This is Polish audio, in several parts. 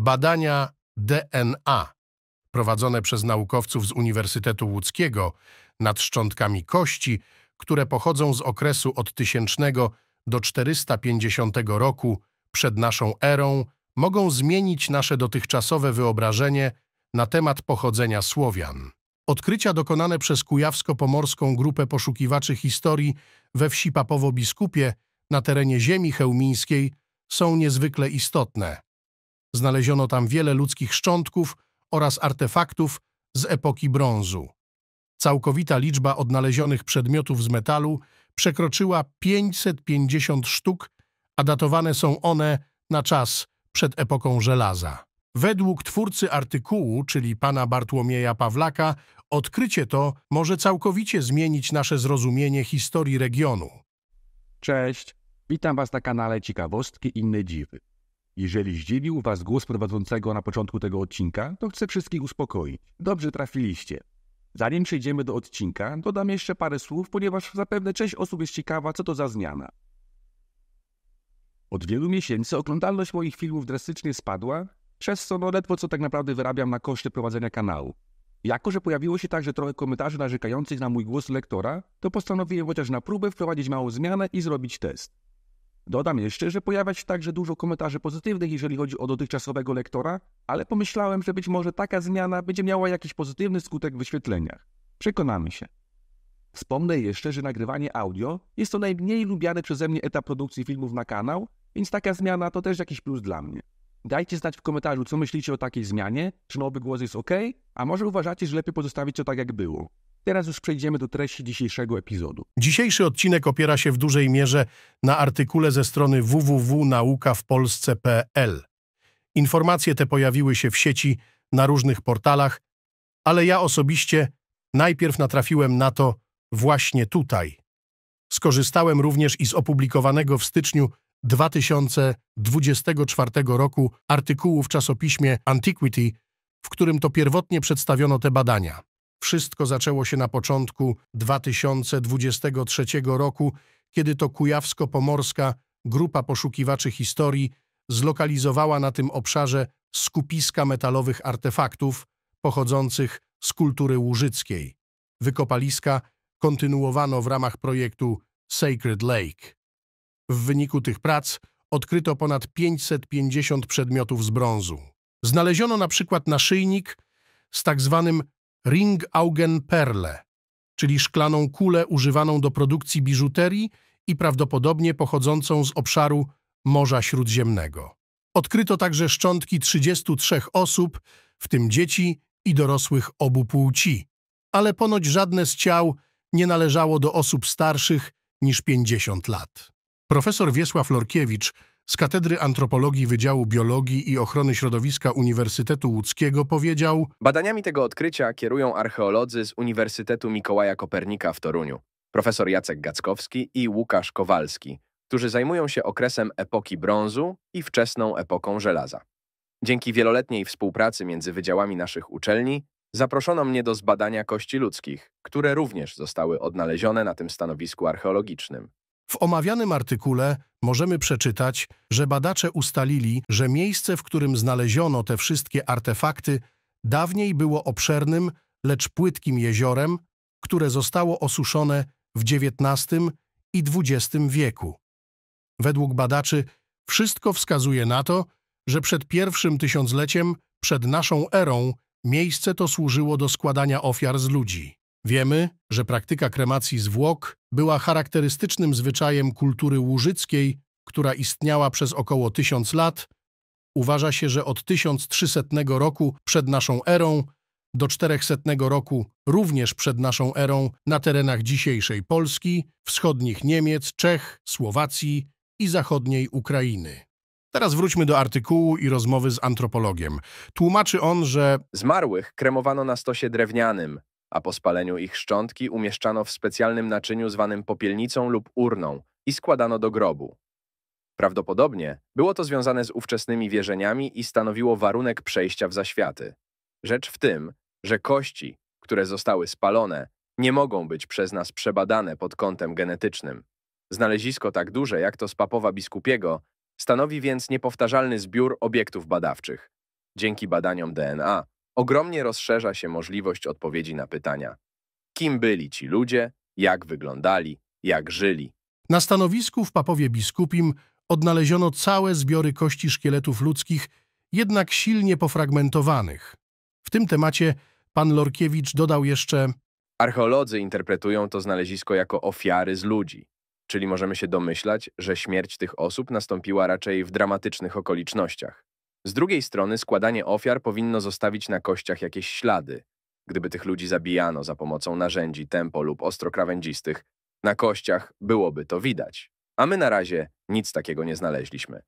Badania DNA prowadzone przez naukowców z Uniwersytetu Łódzkiego nad szczątkami kości, które pochodzą z okresu od 1000 do 450 roku przed naszą erą, mogą zmienić nasze dotychczasowe wyobrażenie na temat pochodzenia Słowian. Odkrycia dokonane przez Kujawsko-Pomorską Grupę Poszukiwaczy Historii we wsi Papowo-Biskupie na terenie ziemi chełmińskiej są niezwykle istotne. Znaleziono tam wiele ludzkich szczątków oraz artefaktów z epoki brązu. Całkowita liczba odnalezionych przedmiotów z metalu przekroczyła 550 sztuk, a datowane są one na czas przed epoką żelaza. Według twórcy artykułu, czyli pana Bartłomieja Pawlaka, odkrycie to może całkowicie zmienić nasze zrozumienie historii regionu. Cześć, witam Was na kanale Ciekawostki Inne Dziwy. Jeżeli zdziwił Was głos prowadzącego na początku tego odcinka, to chcę wszystkich uspokoić. Dobrze trafiliście. Zanim przejdziemy do odcinka, dodam jeszcze parę słów, ponieważ zapewne część osób jest ciekawa, co to za zmiana. Od wielu miesięcy oglądalność moich filmów drastycznie spadła, przez co no ledwo co tak naprawdę wyrabiam na koszty prowadzenia kanału. Jako, że pojawiło się także trochę komentarzy narzekających na mój głos lektora, to postanowiłem chociaż na próbę wprowadzić małą zmianę i zrobić test. Dodam jeszcze, że pojawia się także dużo komentarzy pozytywnych, jeżeli chodzi o dotychczasowego lektora, ale pomyślałem, że być może taka zmiana będzie miała jakiś pozytywny skutek w wyświetleniach. Przekonamy się. Wspomnę jeszcze, że nagrywanie audio jest to najmniej lubiany przeze mnie etap produkcji filmów na kanał, więc taka zmiana to też jakiś plus dla mnie. Dajcie znać w komentarzu, co myślicie o takiej zmianie, czy nowy głos jest ok, a może uważacie, że lepiej pozostawić to tak jak było. Teraz już przejdziemy do treści dzisiejszego epizodu. Dzisiejszy odcinek opiera się w dużej mierze na artykule ze strony www.naukawpolsce.pl. Informacje te pojawiły się w sieci na różnych portalach, ale ja osobiście najpierw natrafiłem na to właśnie tutaj. Skorzystałem również i z opublikowanego w styczniu 2024 roku artykułu w czasopiśmie Antiquity, w którym to pierwotnie przedstawiono te badania. Wszystko zaczęło się na początku 2023 roku, kiedy to kujawsko-pomorska grupa poszukiwaczy historii zlokalizowała na tym obszarze skupiska metalowych artefaktów pochodzących z kultury łużyckiej. Wykopaliska kontynuowano w ramach projektu Sacred Lake. W wyniku tych prac odkryto ponad 550 przedmiotów z brązu. Znaleziono na przykład naszyjnik z tak zwanym Ring Augen Perle, czyli szklaną kulę używaną do produkcji biżuterii i prawdopodobnie pochodzącą z obszaru Morza Śródziemnego. Odkryto także szczątki 33 osób, w tym dzieci i dorosłych obu płci, ale ponoć żadne z ciał nie należało do osób starszych niż 50 lat. Profesor Wiesław Lorkiewicz z Katedry Antropologii Wydziału Biologii i Ochrony Środowiska Uniwersytetu Łódzkiego powiedział Badaniami tego odkrycia kierują archeolodzy z Uniwersytetu Mikołaja Kopernika w Toruniu, profesor Jacek Gackowski i Łukasz Kowalski, którzy zajmują się okresem epoki brązu i wczesną epoką żelaza. Dzięki wieloletniej współpracy między wydziałami naszych uczelni zaproszono mnie do zbadania kości ludzkich, które również zostały odnalezione na tym stanowisku archeologicznym. W omawianym artykule możemy przeczytać, że badacze ustalili, że miejsce, w którym znaleziono te wszystkie artefakty, dawniej było obszernym, lecz płytkim jeziorem, które zostało osuszone w XIX i XX wieku. Według badaczy wszystko wskazuje na to, że przed pierwszym tysiącleciem, przed naszą erą, miejsce to służyło do składania ofiar z ludzi. Wiemy, że praktyka kremacji zwłok była charakterystycznym zwyczajem kultury łużyckiej, która istniała przez około tysiąc lat. Uważa się, że od 1300 roku przed naszą erą do 400 roku również przed naszą erą na terenach dzisiejszej Polski, wschodnich Niemiec, Czech, Słowacji i zachodniej Ukrainy. Teraz wróćmy do artykułu i rozmowy z antropologiem. Tłumaczy on, że zmarłych kremowano na stosie drewnianym, a po spaleniu ich szczątki umieszczano w specjalnym naczyniu zwanym popielnicą lub urną i składano do grobu. Prawdopodobnie było to związane z ówczesnymi wierzeniami i stanowiło warunek przejścia w zaświaty. Rzecz w tym, że kości, które zostały spalone, nie mogą być przez nas przebadane pod kątem genetycznym. Znalezisko tak duże jak to z Papowa Biskupiego stanowi więc niepowtarzalny zbiór obiektów badawczych. Dzięki badaniom DNA ogromnie rozszerza się możliwość odpowiedzi na pytania, kim byli ci ludzie, jak wyglądali, jak żyli. Na stanowisku w Papowie Biskupim odnaleziono całe zbiory kości szkieletów ludzkich, jednak silnie pofragmentowanych. W tym temacie pan Lorkiewicz dodał jeszcze Archeolodzy interpretują to znalezisko jako ofiary z ludzi, czyli możemy się domyślać, że śmierć tych osób nastąpiła raczej w dramatycznych okolicznościach. Z drugiej strony składanie ofiar powinno zostawić na kościach jakieś ślady. Gdyby tych ludzi zabijano za pomocą narzędzi tempo lub ostro krawędzistych, na kościach byłoby to widać. A my na razie nic takiego nie znaleźliśmy.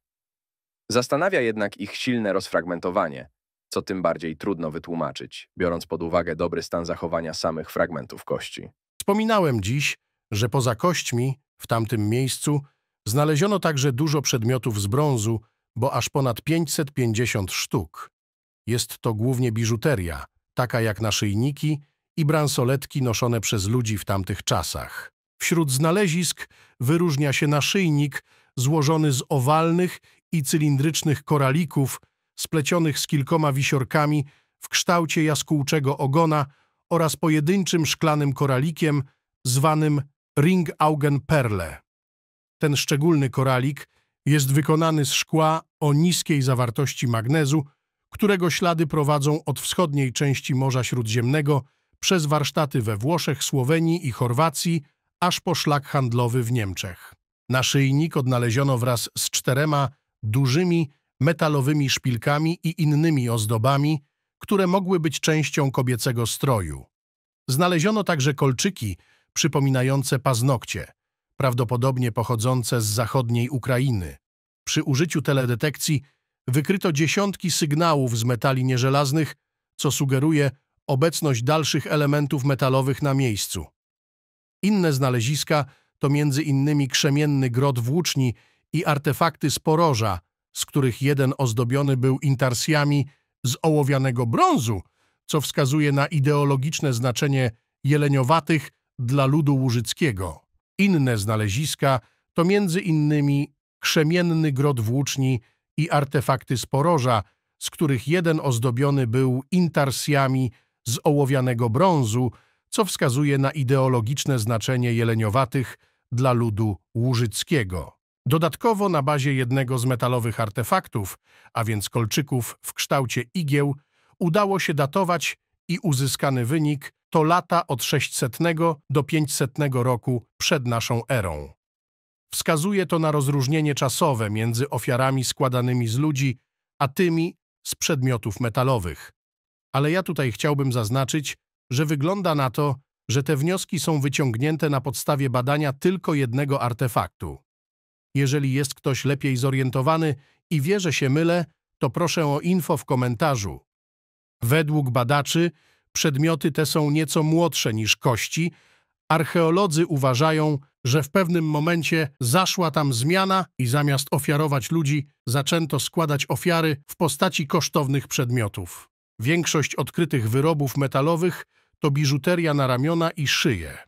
Zastanawia jednak ich silne rozfragmentowanie, co tym bardziej trudno wytłumaczyć, biorąc pod uwagę dobry stan zachowania samych fragmentów kości. Wspominałem dziś, że poza kośćmi, w tamtym miejscu, znaleziono także dużo przedmiotów z brązu, bo aż ponad 550 sztuk. Jest to głównie biżuteria, taka jak naszyjniki i bransoletki noszone przez ludzi w tamtych czasach. Wśród znalezisk wyróżnia się naszyjnik złożony z owalnych i cylindrycznych koralików splecionych z kilkoma wisiorkami w kształcie jaskółczego ogona oraz pojedynczym szklanym koralikiem zwanym ring Augen Perle. Ten szczególny koralik jest wykonany z szkła o niskiej zawartości magnezu, którego ślady prowadzą od wschodniej części Morza Śródziemnego przez warsztaty we Włoszech, Słowenii i Chorwacji, aż po szlak handlowy w Niemczech. Naszyjnik odnaleziono wraz z czterema dużymi metalowymi szpilkami i innymi ozdobami, które mogły być częścią kobiecego stroju. Znaleziono także kolczyki przypominające paznokcie – prawdopodobnie pochodzące z zachodniej Ukrainy. Przy użyciu teledetekcji wykryto dziesiątki sygnałów z metali nieżelaznych, co sugeruje obecność dalszych elementów metalowych na miejscu. Inne znaleziska to między innymi krzemienny grot włóczni i artefakty z poroża, z których jeden ozdobiony był intarsjami z ołowianego brązu, co wskazuje na ideologiczne znaczenie jeleniowatych dla ludu łużyckiego. Inne znaleziska to między innymi krzemienny grot włóczni i artefakty poroża, z których jeden ozdobiony był intarsjami z ołowianego brązu, co wskazuje na ideologiczne znaczenie jeleniowatych dla ludu łużyckiego. Dodatkowo na bazie jednego z metalowych artefaktów, a więc kolczyków w kształcie igieł, udało się datować i uzyskany wynik to lata od 600 do 500 roku przed naszą erą. Wskazuje to na rozróżnienie czasowe między ofiarami składanymi z ludzi, a tymi z przedmiotów metalowych. Ale ja tutaj chciałbym zaznaczyć, że wygląda na to, że te wnioski są wyciągnięte na podstawie badania tylko jednego artefaktu. Jeżeli jest ktoś lepiej zorientowany i wie, że się mylę, to proszę o info w komentarzu. Według badaczy Przedmioty te są nieco młodsze niż kości. Archeolodzy uważają, że w pewnym momencie zaszła tam zmiana i zamiast ofiarować ludzi, zaczęto składać ofiary w postaci kosztownych przedmiotów. Większość odkrytych wyrobów metalowych to biżuteria na ramiona i szyję.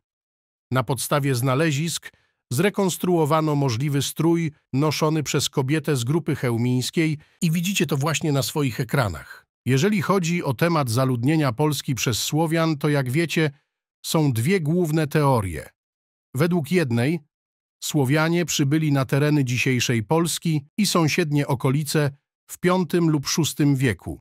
Na podstawie znalezisk zrekonstruowano możliwy strój noszony przez kobietę z grupy chełmińskiej i widzicie to właśnie na swoich ekranach. Jeżeli chodzi o temat zaludnienia Polski przez Słowian, to jak wiecie, są dwie główne teorie. Według jednej Słowianie przybyli na tereny dzisiejszej Polski i sąsiednie okolice w V lub VI wieku.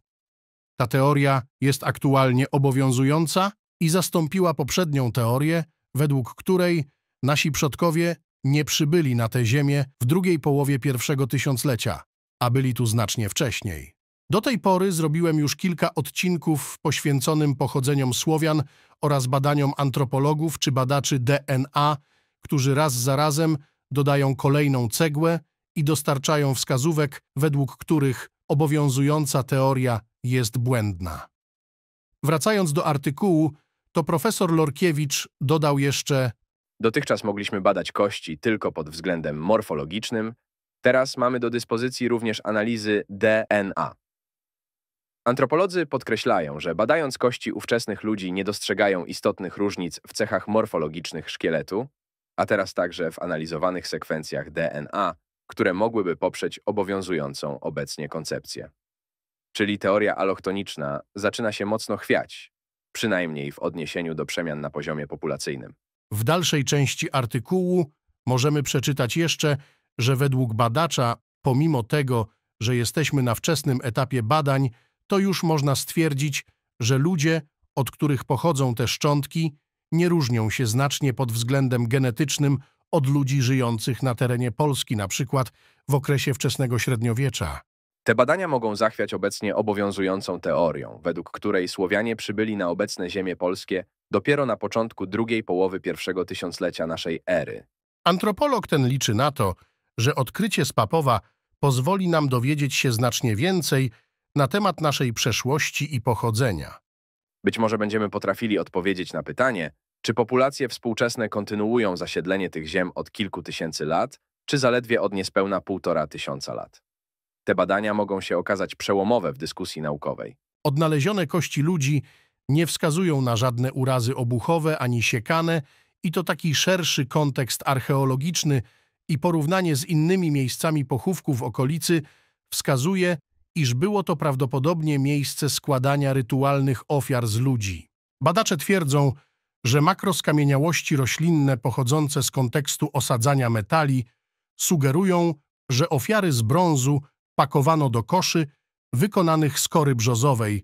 Ta teoria jest aktualnie obowiązująca i zastąpiła poprzednią teorię, według której nasi przodkowie nie przybyli na tę ziemię w drugiej połowie pierwszego tysiąclecia, a byli tu znacznie wcześniej. Do tej pory zrobiłem już kilka odcinków poświęconym pochodzeniom Słowian oraz badaniom antropologów czy badaczy DNA, którzy raz za razem dodają kolejną cegłę i dostarczają wskazówek, według których obowiązująca teoria jest błędna. Wracając do artykułu, to profesor Lorkiewicz dodał jeszcze Dotychczas mogliśmy badać kości tylko pod względem morfologicznym, teraz mamy do dyspozycji również analizy DNA. Antropolodzy podkreślają, że badając kości ówczesnych ludzi nie dostrzegają istotnych różnic w cechach morfologicznych szkieletu, a teraz także w analizowanych sekwencjach DNA, które mogłyby poprzeć obowiązującą obecnie koncepcję. Czyli teoria alochtoniczna zaczyna się mocno chwiać, przynajmniej w odniesieniu do przemian na poziomie populacyjnym. W dalszej części artykułu możemy przeczytać jeszcze, że według badacza, pomimo tego, że jesteśmy na wczesnym etapie badań, to już można stwierdzić, że ludzie, od których pochodzą te szczątki, nie różnią się znacznie pod względem genetycznym od ludzi żyjących na terenie Polski, na przykład w okresie wczesnego średniowiecza. Te badania mogą zachwiać obecnie obowiązującą teorią, według której Słowianie przybyli na obecne ziemie polskie dopiero na początku drugiej połowy pierwszego tysiąclecia naszej ery. Antropolog ten liczy na to, że odkrycie z Papowa pozwoli nam dowiedzieć się znacznie więcej na temat naszej przeszłości i pochodzenia. Być może będziemy potrafili odpowiedzieć na pytanie, czy populacje współczesne kontynuują zasiedlenie tych ziem od kilku tysięcy lat, czy zaledwie od niespełna półtora tysiąca lat. Te badania mogą się okazać przełomowe w dyskusji naukowej. Odnalezione kości ludzi nie wskazują na żadne urazy obuchowe ani siekane i to taki szerszy kontekst archeologiczny i porównanie z innymi miejscami pochówku w okolicy wskazuje, iż było to prawdopodobnie miejsce składania rytualnych ofiar z ludzi. Badacze twierdzą, że makroskamieniałości roślinne pochodzące z kontekstu osadzania metali sugerują, że ofiary z brązu pakowano do koszy wykonanych z kory brzozowej,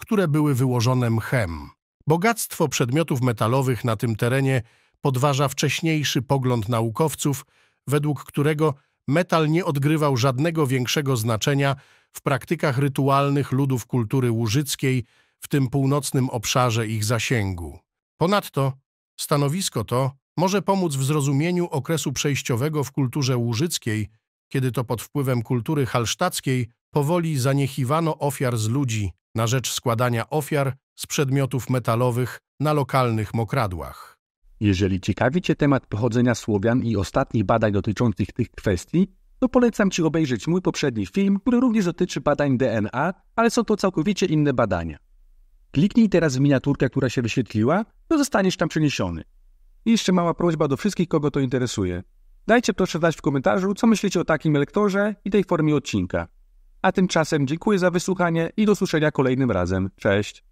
które były wyłożone mchem. Bogactwo przedmiotów metalowych na tym terenie podważa wcześniejszy pogląd naukowców, według którego metal nie odgrywał żadnego większego znaczenia w praktykach rytualnych ludów kultury łużyckiej w tym północnym obszarze ich zasięgu. Ponadto stanowisko to może pomóc w zrozumieniu okresu przejściowego w kulturze łużyckiej, kiedy to pod wpływem kultury halsztackiej powoli zaniechiwano ofiar z ludzi na rzecz składania ofiar z przedmiotów metalowych na lokalnych mokradłach. Jeżeli ciekawi temat pochodzenia Słowian i ostatnich badań dotyczących tych kwestii, to polecam Ci obejrzeć mój poprzedni film, który również dotyczy badań DNA, ale są to całkowicie inne badania. Kliknij teraz w miniaturkę, która się wyświetliła, to zostaniesz tam przeniesiony. I jeszcze mała prośba do wszystkich, kogo to interesuje. Dajcie proszę znać w komentarzu, co myślicie o takim lektorze i tej formie odcinka. A tymczasem dziękuję za wysłuchanie i do słyszenia kolejnym razem. Cześć!